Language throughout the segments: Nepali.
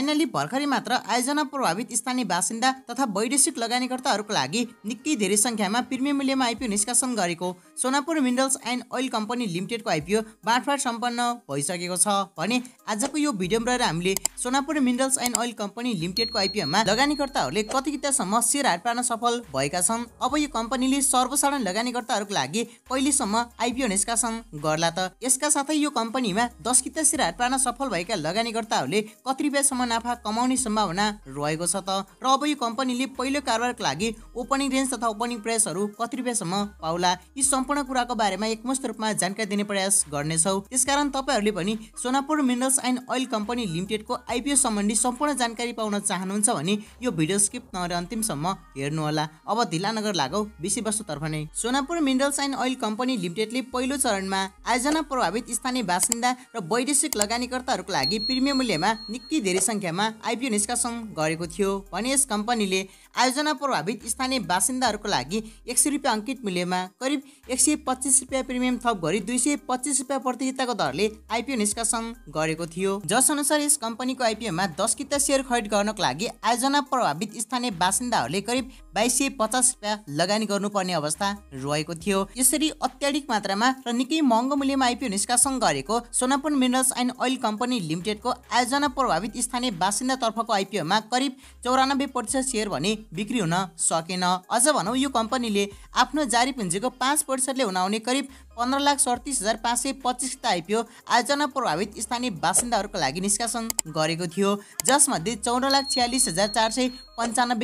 फाइनली भर्खरै मात्र आयोजना प्रभावित स्थानीय बासिन्दा तथा वैदेशिक लगानीकर्ताहरूको लागि निकै धेरै सङ्ख्यामा प्रिमियम मूल्यमा आइपिओ निष्कासन गरेको Sonapur minerals and oil company लिमिटेडको आइपिओ बाँडफाँड सम्पन्न भइसकेको छ भने आजको यो भिडियोमा रहेर हामीले Sonapur minerals and oil company लिमिटेडको आइपिएममा लगानीकर्ताहरूले कति कितासम्म सेयर पार्न सफल भएका छन् अब यो कम्पनीले सर्वसाधारण लगानीकर्ताहरूको लागि पहिलेसम्म आइपिओ निष्कासन गर्ला त यसका साथै यो कम्पनीमा दस किता सेयर पार्न सफल भएका लगानीकर्ताहरूले कति रुपियाँसम्म नाफा कमाउने सम्भावना रहेको छ त र अब यो कम्पनीले पहिलो कारोबारको लागि ओपनिङ रेन्ज तथा ओपनिङ प्राइसहरू कति रुपियाँसम्म पाउला यी सम्पूर्ण कुराको बारेमा एकमुष्ट रूपमा जानकारी दिने प्रयास गर्नेछौ त्यसकारण तपाईँहरूले पनि Sonapur minerals and oil company लिमिटेडको आइपिओ सम्बन्धी सम्पूर्ण जानकारी पाउन चाहनुहुन्छ भने यो भिडियो स्किप नगरेर अन्तिमसम्म हेर्नुहोला अब ढिला नगर लागौ वस्तुतर्फ नै Sonapur minerals and oil company लिमिटेडले पहिलो चरणमा आयोजना प्रभावित स्थानीय बासिन्दा र वैदेशिक लगानीकर्ताहरूको लागि प्रिमियम मूल्यमा निकै धेरै सङ्ख्यामा आइपिओ निष्कासन गरेको थियो भने यस कम्पनीले आयोजना प्रभावित स्थानीय बासिन्दाहरूको लागि एक सय रुपियाँ अङ्कित मूल्यमा करिब एक सय पच्चिस रुपियाँ प्रिमियम थप गरी दुई सय पच्चिस रुपियाँ प्रतियोगिताको दरले आइपिओ निष्कासन गरेको थियो जस अनुसार यस कम्पनी दिनको आइपिएमा दस किता सेयर खरिद गर्नको लागि आयोजना प्रभावित स्थानीय बासिन्दाहरूले करिब बाइस सय पचास रुपियाँ लगानी गर्नुपर्ने अवस्था रहेको थियो यसरी अत्याधिक मात्रामा र निकै महँगो मूल्यमा आइपिओ निष्कासन गरेको Sonapur minerals and oil company लिमिटेडको आयोजना प्रभावित स्थानीय बासिन्दातर्फको आइपिओमा करिब चौरानब्बे प्रतिशत सेयर भने बिक्री हुन सकेन अझ भनौँ यो कम्पनीले आफ्नो जारी पुँजीको पाँच प्रतिशतले हुनाउने करिब पन्ध्र लाख सडतिस हजार पाँच सय पच्चिस आइपिओ आयोजना प्रभावित स्थानीय बासिन्दाहरूको लागि निष्कासन गरे परेको थियो जसमध्ये चौध लाख छ्यालिस हजार चार सय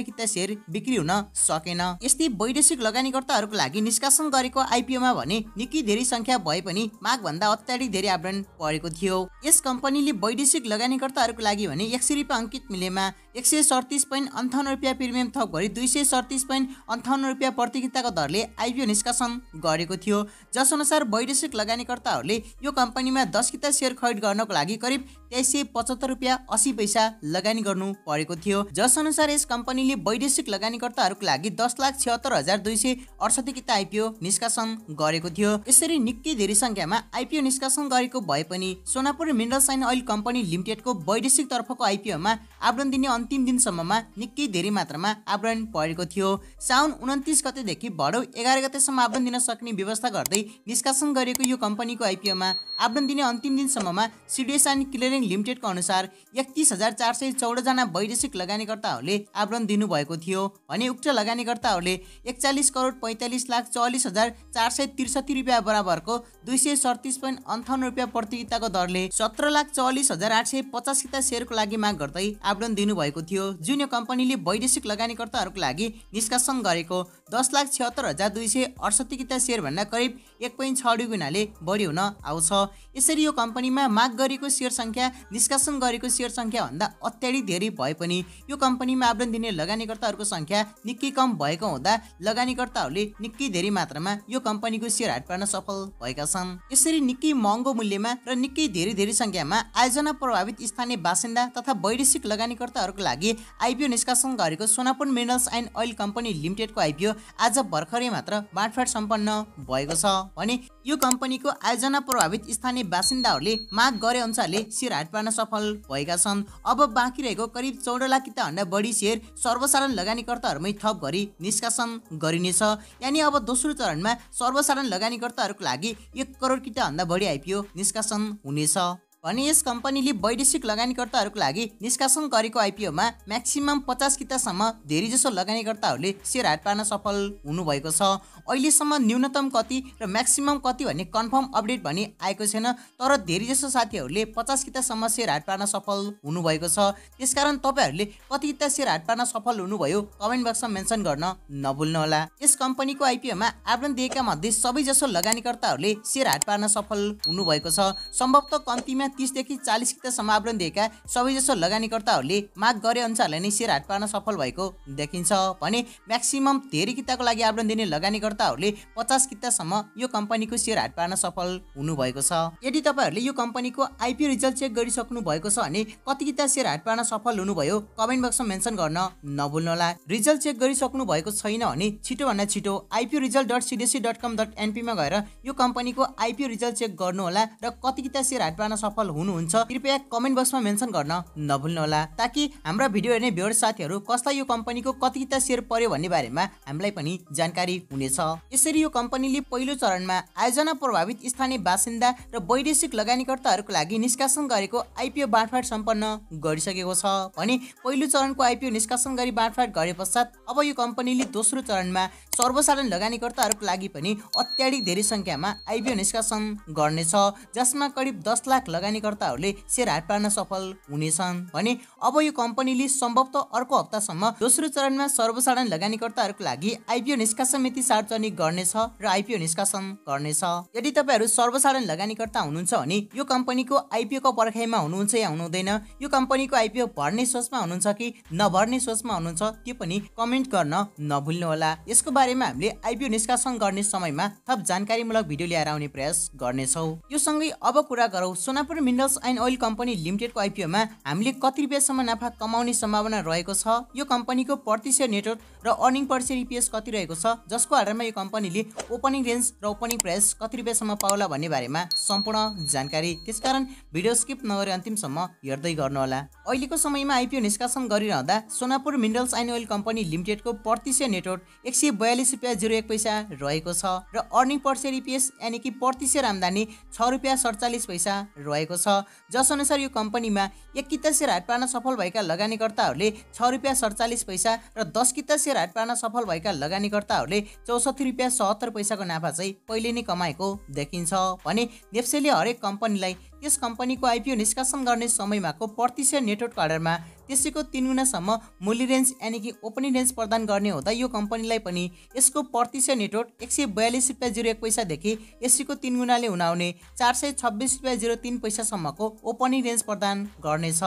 किता सेयर बिक्री हुन सकेन यस्तै वैदेशिक लगानीकर्ताहरूको लागि निष्कासन गरेको आइपिओमा भने निकै धेरै संख्या भए पनि भन्दा अत्याधिक धेरै आवरण परेको थियो यस कम्पनीले वैदेशिक लगानीकर्ताहरूको लागि भने एक सय रुपियाँ अङ्कित मिलेमा एक सय सडतिस पोइन्ट अन्ठाउन्न रुपियाँ प्रिमियम थप गरी दुई सय सडतिस पोइन्ट अन्ठाउन्न रुपियाँ प्रतियोगिताको दरले आइपिओ निष्कासन गरेको थियो जसअनुसार वैदेशिक लगानीकर्ताहरूले यो कम्पनीमा दस किता सेयर खरिद गर्नको लागि करिब तेइस सय पचहत्तर रुपियाँ असी पैसा लगानी गर्नु परेको थियो जसअनुसार यस कम्पनीले वैदेशिक लगानीकर्ताहरूको लागि दस लाख छिहत्तर हजार दुई सय अडसठी किता आइपिओ निष्कासन गरेको थियो यसरी निकै धेरै सङ्ख्यामा आइपिओ निष्कासन गरेको भए पनि सोनापुर मिनरल साइन ओइल कम्पनी लिमिटेडको वैदेशिक तर्फको आइपिओमा आवेदन दिने अन्तिम दिनसम्ममा निकै धेरै मात्रामा आवरण परेको थियो साउन उन्तिस गतेदेखि भडौ एघार गतेसम्म आवेदन दिन सक्ने व्यवस्था गर्दै निष्कासन गरेको यो कम्पनीको आइपिओमा आवेदन दिने अन्तिम दिनसम्ममा सिडिएस एन्ड क्लियरिङ लिमिटेडको अनुसार एकतिस हजार चार सय चौधजना वैदेशिक लगानीकर्ताहरूले आवरण दिनुभएको थियो भने उक्त लगानीकर्ताहरूले एकचालिस करोड पैँतालिस लाख चौलिस हजार चार सय त्रिसठी रुपियाँ बराबरको दुई सय सडतिस पोइन्ट अन्ठाउन्न रुपियाँ प्रतियोगिताको दरले सत्र लाख चौलिस हजार आठ सय पचाससित सेयरको लागि माग गर्दै आवरण दिनुभएको भएको थियो जुन यो कम्पनीले वैदेशिक लगानीकर्ताहरूको लागि निष्कासन गरेको दस लाख छिहत्तर हजार दुई सय अडसठी किता सेयरभन्दा करिब एक पोइन्ट छ गुणाले बढी हुन आउँछ यसरी यो कम्पनीमा माग गरेको सेयर सङ्ख्या निष्कासन गरेको सेयर सङ्ख्याभन्दा अत्याधिक धेरै भए पनि यो कम्पनीमा आवेदन दिने लगानीकर्ताहरूको सङ्ख्या निकै कम भएको हुँदा लगानीकर्ताहरूले निकै धेरै मात्रामा यो कम्पनीको सेयर हाट पार्न सफल भएका छन् यसरी निकै महँगो मूल्यमा र निकै धेरै धेरै सङ्ख्यामा आयोजना प्रभावित स्थानीय बासिन्दा तथा वैदेशिक लगानीकर्ताहरूको लागि आइपिओ निष्कासन गरेको Sonapur minerals and oil company लिमिटेडको आइपिओ आज भर्खरै मात्र बाँडफाँड सम्पन्न भएको छ भने यो कम्पनीको आयोजना प्रभावित स्थानीय बासिन्दाहरूले माग गरे अनुसारले सेयर हाट पार्न सफल भएका छन् अब बाँकी रहेको करिब चौध लाख किताभन्दा बढी सेयर सर्वसाधारण लगानीकर्ताहरूमै थप गरी निष्कासन गरिनेछ यानि अब दोस्रो चरणमा सर्वसाधारण लगानीकर्ताहरूको लागि एक करोड किताभन्दा बढी आइपिओ निष्कासन हुनेछ भने यस कम्पनीले वैदेशिक लगानीकर्ताहरूको लागि निष्कासन गरेको आइपिओमा म्याक्सिमम पचास कितासम्म धेरैजसो लगानीकर्ताहरूले सेयर हाट पार्न सफल हुनुभएको छ अहिलेसम्म न्यूनतम कति र म्याक्सिमम कति भन्ने कन्फर्म अपडेट भने आएको छैन तर धेरैजसो साथीहरूले पचास कितासम्म सेयर हाट पार्न सफल हुनुभएको छ त्यसकारण तपाईँहरूले कति किता सेयर हाट पार्न सफल हुनुभयो कमेन्ट बक्समा मेन्सन गर्न नभुल्नुहोला यस कम्पनीको आइपिओमा आवेदन दिएका मध्ये सबैजसो लगानीकर्ताहरूले सेयर हाट पार्न सफल हुनुभएको छ सम्भवतः कम्तीमा तिसदेखि चालिस किता समापन दिएका सबैजसो लगानीकर्ताहरूले माग गरे अनुसारलाई नै सेयर हाट पार्न सफल भएको देखिन्छ भने म्याक्सिमम धेरै किताको लागि आवेदन दिने लगानीकर्ताहरूले पचास कितासम्म यो कम्पनीको सेयर हाट पार्न सफल हुनुभएको छ यदि तपाईँहरूले यो कम्पनीको आइपिओ रिजल्ट चेक गरिसक्नु भएको छ भने कति किता सेयर हाट पार्न सफल हुनुभयो कमेन्ट बक्समा मेन्सन गर्न नभुल्नुहोला रिजल्ट चेक गरिसक्नु भएको छैन भने छिटोभन्दा छिटो IPO result dot CDSC dot com dot एनपीमा गएर यो कम्पनीको आइपिओ रिजल्ट चेक गर्नुहोला र कति किता सेयर हाट पार्न सफल सफल हुनुहुन्छ कृपया कमेन्ट बक्समा मेन्सन गर्न नभुल्नुहोला ताकि हाम्रा भिडियो हेर्ने भ्युर साथीहरू कसलाई यो कम्पनीको कति किता सेयर पर्यो भन्ने बारेमा हामीलाई पनि जानकारी हुनेछ यसरी यो कम्पनीले पहिलो चरणमा आयोजना प्रभावित स्थानीय बासिन्दा र वैदेशिक लगानीकर्ताहरूको लागि निष्कासन गरेको आइपिओ बाँडफाँड सम्पन्न गरिसकेको छ भने पहिलो चरणको आइपिओ निष्कासन गरी बाँडफाँड गरे पश्चात अब यो कम्पनीले दोस्रो चरणमा सर्वसाधारण लगानीकर्ताहरूको लागि पनि अत्याधिक धेरै सङ्ख्यामा आइपिओ निष्कासन गर्नेछ जसमा करिब दस लाख लगानी लगानीकर्ताहरूले सेयर हात पार्न सफल हुनेछन् भने अब यो कम्पनीले सम्भवतः अर्को हप्तासम्म दोस्रो चरणमा सर्वसाधारण लगानीकर्ताहरूको लागि आइपिओ निष्कासन मिति सार्वजनिक गर्नेछ र आइपिओ निष्कासन गर्नेछ यदि तपाईँहरू सर्वसाधारण लगानीकर्ता हुनुहुन्छ भने यो कम्पनीको आइपिओको पर्खाइमा हुनुहुन्छ या हुनुहुँदैन यो कम्पनीको आइपिओ भर्ने सोचमा हुनुहुन्छ कि नभर्ने सोचमा हुनुहुन्छ त्यो पनि कमेन्ट गर्न नभुल्नुहोला यसको बारेमा हामीले आइपिओ निष्कासन गर्ने समयमा थप जानकारीमूलक भिडियो ल्याएर आउने प्रयास गर्नेछौँ यो सँगै अब कुरा गरौँ Sonapur computer minerals and oil company लिमिटेडको आइपिओमा हामीले कति रुपियाँसम्म नाफा कमाउने सम्भावना रहेको छ यो कम्पनीको प्रतिशय नेटवर्क र अर्निङ प्रतिशय इपिएस कति रहेको छ जसको आधारमा यो कम्पनीले ओपनिङ रेन्ज र ओपनिङ प्राइस कति रुपियाँसम्म पाउला भन्ने बारेमा सम्पूर्ण जानकारी त्यसकारण भिडियो स्किप नगरी अन्तिमसम्म हेर्दै गर्नुहोला अहिलेको समयमा आइपिओ निष्कासन गरिरहँदा Sonapur minerals and oil company लिमिटेडको प्रतिशय नेटवर्क एक सय बयालिस रुपियाँ जिरो एक पैसा रहेको छ र अर्निङ पर सेयर इपिएस यानि कि प्रतिशय आम्दानी छ रुपियाँ सडचालिस पैसा रहेको छ जसअनुसार यो कम्पनीमा एक किता सेयर हाट पार्न सफल भएका लगानीकर्ताहरूले छ रुपियाँ सडचालिस पैसा र दस किता सेयर हाट पार्न सफल भएका लगानीकर्ताहरूले चौसठी रुपियाँ सहत्तर पैसाको नाफा चाहिँ पहिले नै कमाएको देखिन्छ भने नेप्सेले हरेक कम्पनीलाई त्यस कम्पनीको आइपिओ निष्कासन गर्ने समयमाको प्रतिशय नेटवर्क अर्डरमा त्यसैको तिन गुणासम्म मूल्य रेन्ज यानि कि ओपनिङ रेन्ज प्रदान गर्ने हुँदा यो कम्पनीलाई पनि यसको प्रतिशय नेटवर्क एक सय बयालिस रुपियाँ जिरो एक पैसादेखि यसको तिन गुणाले हुनाउने चार सय छब्बिस रुपियाँ जिरो तिन पैसासम्मको ओपनिङ रेन्ज प्रदान गर्नेछ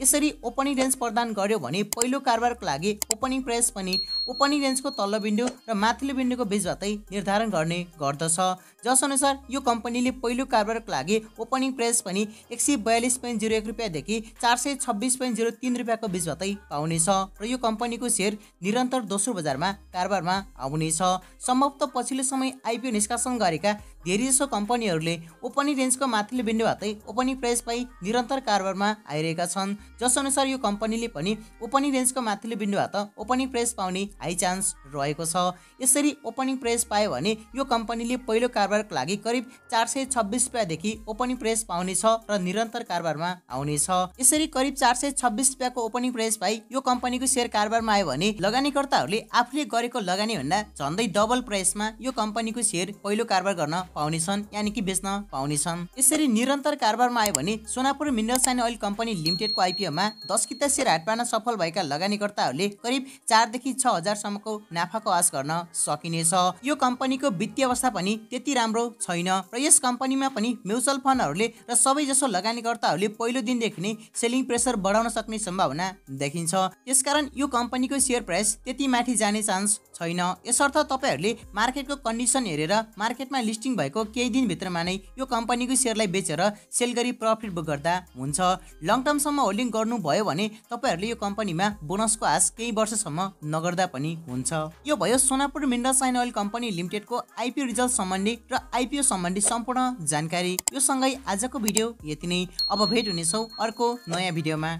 यसरी ओपनिङ रेन्ज प्रदान गर्यो भने पहिलो कारोबारको लागि ओपनिङ प्राइस पनि ओपनिङ रेन्जको तल्लो बिन्दु र माथिल्लो बिन्दुको बिचबाटै निर्धारण गर्ने गर्दछ जसअनुसार यो कम्पनीले पहिलो कारोबारको लागि ओपनिङ प्राइस पनि एक सय बयालिस पोइन्ट जिरो एक रुपियाँदेखि चार सय छब्बिस पोइन्ट जिरो तिन रुपियाँको बिचबाटै पाउनेछ र यो कम्पनीको सेयर निरन्तर दोस्रो बजारमा कारोबारमा आउनेछ सम्भवतः पछिल्लो समय आइपिओ निष्कासन गरेका धेरैजसो कम्पनीहरूले ओपनिङ रेन्जको माथिल्लो विन्डो ओपनिङ प्राइस पाइ निरन्तर कारोबारमा आइरहेका छन् जसअनुसार यो कम्पनीले पनि ओपनिङ रेन्जको माथिल्लो विन्डो हात ओपनिङ प्राइस पाउने हाई चान्स रहेको छ यसरी ओपनिङ प्राइस पायो भने यो कम्पनीले पहिलो कारोबारको लागि करिब चार सय छब्बिस रुपियाँदेखि ओपनिङ प्राइस पाउनेछ र निरन्तर कारोबारमा आउनेछ यसरी करिब चार सय छब्बिस रुपियाँको ओपनिङ प्राइस पाइ यो कम्पनीको सेयर कारोबारमा आयो भने लगानीकर्ताहरूले आफूले गरेको लगानीभन्दा झन्डै डबल प्राइसमा यो कम्पनीको सेयर पहिलो कारोबार गर्न पाउनेछन् यानि कि बेच्न पाउनेछन् यसरी निरन्तर कारोबारमा आयो भने Sonapur minerals and oil company लिमिटेडको आइपिओमा दस किता सेयर हाट पार्न सफल भएका लगानीकर्ताहरूले करिब चारदेखि छ हजारसम्मको नाफाको आश गर्न सकिनेछ यो कम्पनीको वित्तीय अवस्था पनि त्यति राम्रो छैन र यस कम्पनीमा पनि म्युचुअल फन्डहरूले र सबैजसो लगानीकर्ताहरूले पहिलो दिनदेखि नै सेलिङ प्रेसर बढाउन सक्ने सम्भावना देखिन्छ त्यसकारण यो कम्पनीको सेयर प्राइस त्यति माथि जाने चान्स छैन यसर्थ तपाईँहरूले मार्केटको कन्डिसन हेरेर मार्केटमा लिस्टिङ भएको केही दिनभित्रमा नै यो कम्पनीको सेयरलाई बेचेर सेल गरी प्रफिट बुक गर्दा हुन्छ लङ टर्मसम्म होल्डिङ गर्नुभयो भने तपाईँहरूले यो कम्पनीमा बोनसको आश केही वर्षसम्म नगर्दा पनि हुन्छ यो भयो सोनापुर मिन्डल साइन ओइल कम्पनी लिमिटेडको आइपिओ रिजल्ट सम्बन्धी र आइपिओ सम्बन्धी सम्पूर्ण जानकारी यो सँगै आजको भिडियो यति नै अब भेट हुनेछौँ अर्को नयाँ भिडियोमा